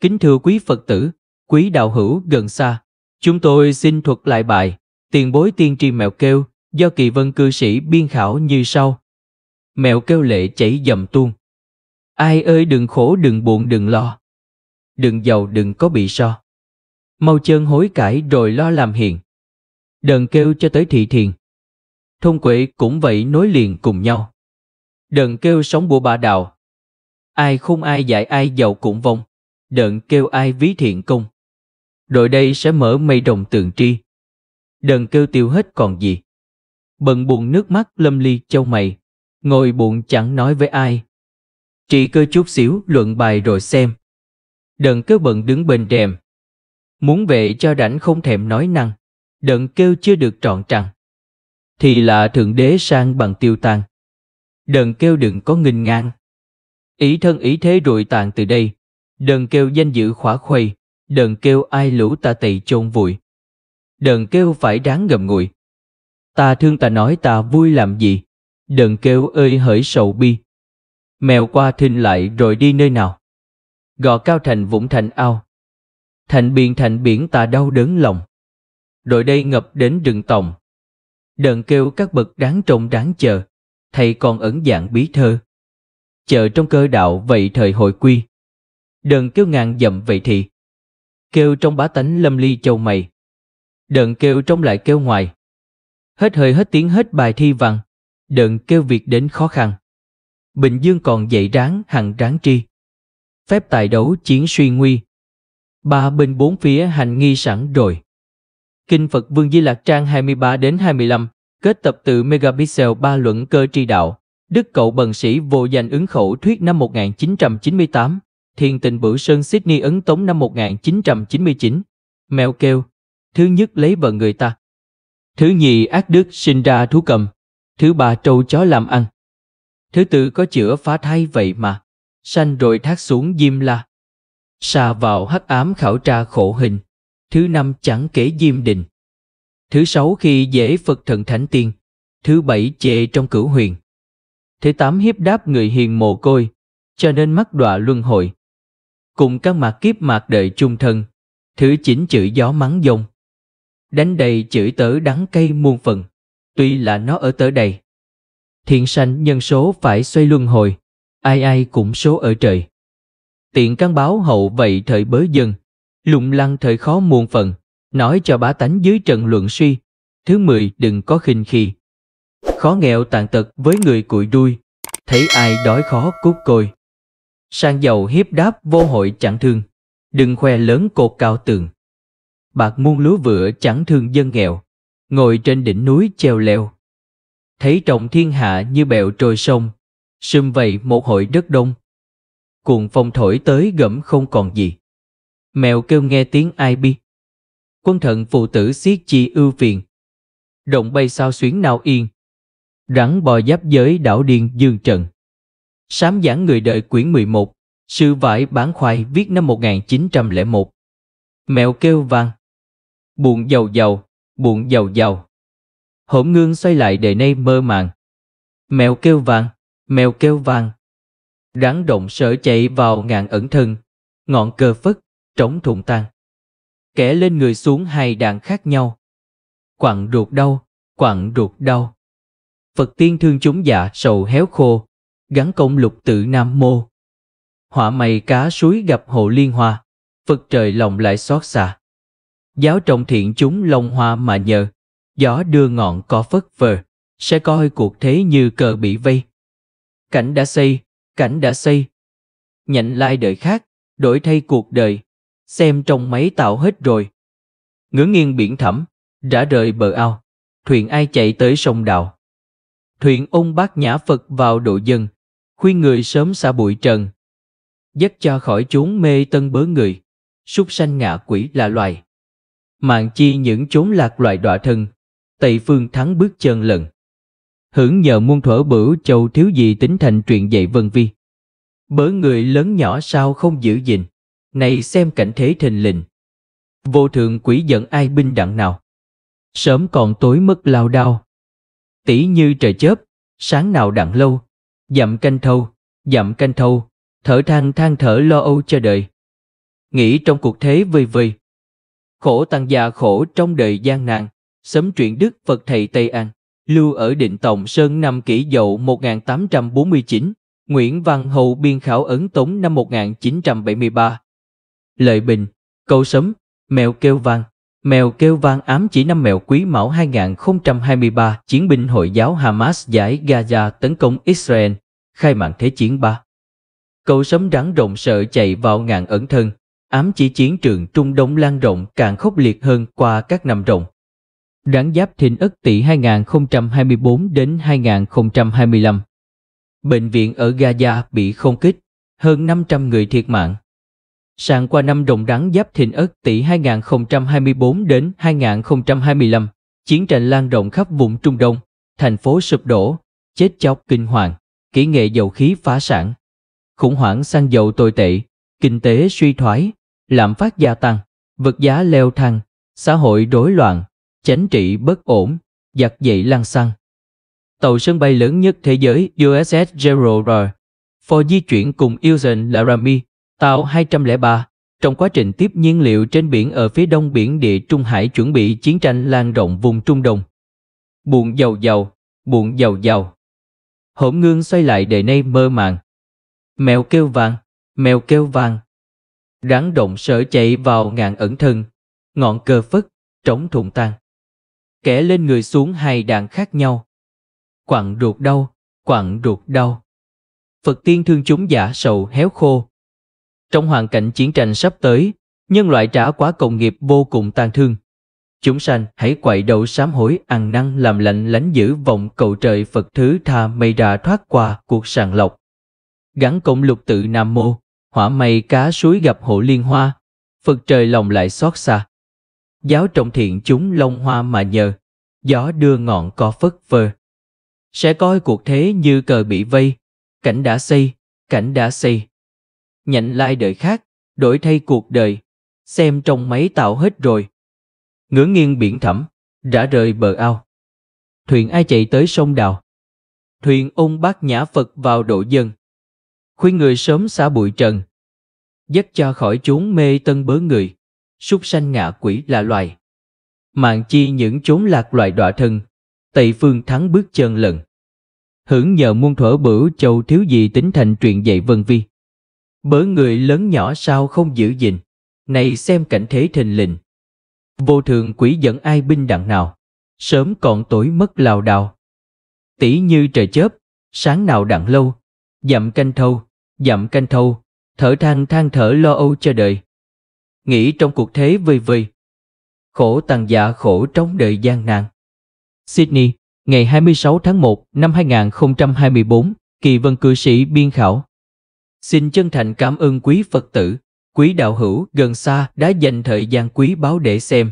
Kính thưa quý Phật tử, quý đạo hữu gần xa, chúng tôi xin thuật lại bài Tiền bối tiên tri mèo kêu do kỳ vân cư sĩ biên khảo như sau. Mèo kêu lệ chảy dầm tuôn. Ai ơi đừng khổ đừng buồn đừng lo. Đừng giàu đừng có bị so. Mau chân hối cải rồi lo làm hiền. Đừng kêu cho tới thị thiền. Thông quệ cũng vậy nối liền cùng nhau. Đừng kêu sống bùa bà đào. Ai không ai dạy ai giàu cũng vong đợn kêu ai ví thiện công. Rồi đây sẽ mở mây đồng tượng tri. Đợn kêu tiêu hết còn gì. Bận buồn nước mắt lâm ly châu mày, ngồi buồn chẳng nói với ai. Chỉ cơ chút xíu luận bài rồi xem. Đợn kêu bận đứng bên đèm. Muốn vệ cho rảnh không thèm nói năng. Đợn kêu chưa được trọn trăng. Thì lạ thượng đế sang bằng tiêu tan. Đợn kêu đừng có nghinh ngang. Ý thân ý thế rồi tàn từ đây, đừng kêu danh dự khỏa khuây, đừng kêu ai lũ ta tị chôn vùi. Đừng kêu phải đáng gầm ngụi. Ta thương ta nói ta vui làm gì, đừng kêu ơi hỡi sầu bi. Mèo qua thình lại rồi đi nơi nào. Gò cao thành vũng thành ao. Thành biển thành biển ta đau đớn lòng. Rồi đây ngập đến rừng tòng, Đừng kêu các bậc đáng trông đáng chờ, thầy còn ẩn dạng bí thơ. Chờ trong cơ đạo vậy thời hội quy đừng kêu ngàn dậm vậy thì. Kêu trong bá tánh lâm ly châu mày. đừng kêu trong lại kêu ngoài. Hết hơi hết tiếng hết bài thi văn. đừng kêu việc đến khó khăn. Bình Dương còn dậy ráng hằng ráng tri. Phép tài đấu chiến suy nguy. Ba bên bốn phía hành nghi sẵn rồi. Kinh Phật Vương Di Lạc Trang 23 đến 25, kết tập tự Megapixel ba luận cơ tri đạo, Đức Cậu Bần Sĩ Vô Danh ứng khẩu thuyết năm 1998. Thiền tình bửu sơn Sydney ấn tống năm 1999. Mèo kêu. Thứ nhất lấy vợ người ta. Thứ nhì ác đức sinh ra thú cầm. Thứ ba trâu chó làm ăn. Thứ tư có chữa phá thai vậy mà. Sanh rồi thác xuống Diêm La. Xà vào hắc ám khảo tra khổ hình. Thứ năm chẳng kể Diêm Đình. Thứ sáu khi dễ Phật thần thánh tiên. Thứ bảy trệ trong cửu huyền. Thứ tám hiếp đáp người hiền mồ côi. Cho nên mắc đọa luân hồi cùng các mạc kiếp mạc đợi chung thân, thứ chín chữ gió mắng dông. Đánh đầy chữ tớ đắng cây muôn phần, tuy là nó ở tớ đây. Thiện sanh nhân số phải xoay luân hồi, ai ai cũng số ở trời. Tiện căn báo hậu vậy thời bớ dân, lụng lăng thời khó muôn phần, nói cho bá tánh dưới trần luận suy, thứ mười đừng có khinh khi. Khó nghèo tàn tật với người cụi đuôi, thấy ai đói khó cút côi. Sang dầu hiếp đáp vô hội chẳng thương, đừng khoe lớn cột cao tường. Bạc muôn lúa vựa chẳng thương dân nghèo, ngồi trên đỉnh núi treo leo. Thấy trọng thiên hạ như bèo trôi sông, sum vầy một hội đất đông. Cuồng phong thổi tới gẫm không còn gì. Mèo kêu nghe tiếng ai bi. Quân thần phụ tử xiết chi ưu phiền. Động bay sao xuyến nào yên. Rắn bò giáp giới đảo điên dương trần. Sám giảng người đợi quyển 11, Sư vải bán khoai viết năm 1901. Mèo kêu vang. Buồn giàu giàu, buồn giàu giàu. Hổm ngương xoay lại đời nay mơ màng. Mèo kêu vang, mèo kêu vang. Rắn động sở chạy vào ngàn ẩn thân, ngọn cờ phất, trống thụng tan. Kẻ lên người xuống hai đàn khác nhau. Quặng ruột đau, quặng ruột đau. Phật tiên thương chúng dạ sầu héo khô, gắn công lục tự Nam Mô. Họa mày cá suối gặp hồ liên hoa, Phật trời lòng lại xót xa. Giáo trọng thiện chúng lòng hoa mà nhờ, gió đưa ngọn có phất vờ, sẽ coi cuộc thế như cờ bị vây. Cảnh đã xây, cảnh đã xây. Nhận lai đời khác, đổi thay cuộc đời, xem trong máy tạo hết rồi. Ngửa nghiêng biển thẳm, rã rời bờ ao, thuyền ai chạy tới sông đào. Thuyền ôn bác nhã Phật vào độ dân, khuyên người sớm xả bụi trần, dắt cho khỏi chốn mê tân bớ người. Súc sanh ngạ quỷ là loài. Mạng chi những chốn lạc loài đọa thân, Tây phương thắng bước chân lần. Hưởng nhờ muôn thuở bửu châu thiếu gì tính thành truyền dạy vân vi. Bớ người lớn nhỏ sao không giữ gìn, này xem cảnh thế thình lình. Vô thường quỷ giận ai binh đặng nào. Sớm còn tối mất lao đao. Tỷ như trời chớp, sáng nào đặng lâu, dặm canh thâu, dặm canh thâu, thở than than thở lo âu cho đời, Nghĩ trong cuộc thế vơi vơi. Khổ tăng già khổ trong đời gian nan, sớm chuyện Đức Phật Thầy Tây An, lưu ở định Tổng Sơn năm kỷ dậu 1849, Nguyễn Văn Hậu biên khảo ấn tống năm 1973. Lợi bình, câu sấm, mèo kêu vang, Mèo kêu vang ám chỉ năm mèo quý mão 2023, chiến binh Hội giáo Hamas giải Gaza tấn công Israel, khai màn Thế chiến 3. Cầu sấm rắn rộng sợ chạy vào ngàn ẩn thân, ám chỉ chiến trường Trung Đông lan rộng càng khốc liệt hơn qua các năm rộng. Đáng giáp thìn ất tỷ 2024 đến 2025. Bệnh viện ở Gaza bị không kích, hơn 500 người thiệt mạng. Sang qua năm rộng rắn giáp thịnh ất tỷ 2024 đến 2025, chiến tranh lan rộng khắp vùng Trung Đông, thành phố sụp đổ, chết chóc kinh hoàng, kỹ nghệ dầu khí phá sản, khủng hoảng xăng dầu tồi tệ, kinh tế suy thoái, lạm phát gia tăng, vật giá leo thang, xã hội rối loạn, chính trị bất ổn, giặc dậy lan xăng. Tàu sân bay lớn nhất thế giới USS Gerald Ford di chuyển cùng Eugene Laramie Tàu 203 Trong quá trình tiếp nhiên liệu trên biển ở phía đông biển địa Trung Hải chuẩn bị chiến tranh lan rộng vùng Trung Đông. Buồn giàu giàu, buồn giàu giàu. Hổm ngương xoay lại để nay mơ màng. Mèo kêu vàng, mèo kêu vàng. Rắn động sở chạy vào ngàn ẩn thân, ngọn cờ phất, trống thùng tan. Kẻ lên người xuống hai đạn khác nhau. Quặng ruột đau, quặng ruột đau. Phật tiên thương chúng giả sầu héo khô, trong hoàn cảnh chiến tranh sắp tới, nhân loại trả quá công nghiệp vô cùng tan thương. Chúng sanh hãy quậy đầu sám hối ăn năn làm lạnh lánh giữ vòng cầu trời Phật thứ tha mây đà thoát qua cuộc sàng lọc. Gắn cộng lục tự Nam Mô, hỏa mây cá suối gặp hộ liên hoa, Phật trời lòng lại xót xa. Giáo trọng thiện chúng long hoa mà nhờ, gió đưa ngọn co phất phơ. Sẽ coi cuộc thế như cờ bị vây, cảnh đã xây, cảnh đã xây nhạnh lai đời khác, đổi thay cuộc đời, xem trong máy tạo hết rồi. Ngửa nghiêng biển thẳm, rã rời bờ ao. Thuyền ai chạy tới sông đào. Thuyền ôn bác nhã Phật vào độ dân. Khuyên người sớm xả bụi trần. Dắt cho khỏi chốn mê tân bớ người. Súc sanh ngạ quỷ là loài. Mạng chi những chốn lạc loài đọa thân. Tây phương thắng bước chân lần. Hưởng nhờ muôn thuở bửu châu thiếu gì tính thành truyền dạy vân vi bớ người lớn nhỏ sao không giữ gìn, này xem cảnh thế thình lình. Vô thường quỷ dẫn ai binh đặng nào, sớm còn tối mất lào đào. Tỷ như trời chớp, sáng nào đặng lâu, dặm canh thâu, dặm canh thâu, thở than than thở lo âu cho đời. Nghĩ trong cuộc thế vơi vơi. Khổ tàn dạ khổ trong đời gian nan. Sydney, ngày 26 tháng 1 năm 2024, Kỳ Vân Cư Sĩ Biên Khảo Xin chân thành cảm ơn quý Phật tử, quý đạo hữu gần xa đã dành thời gian quý báu để xem.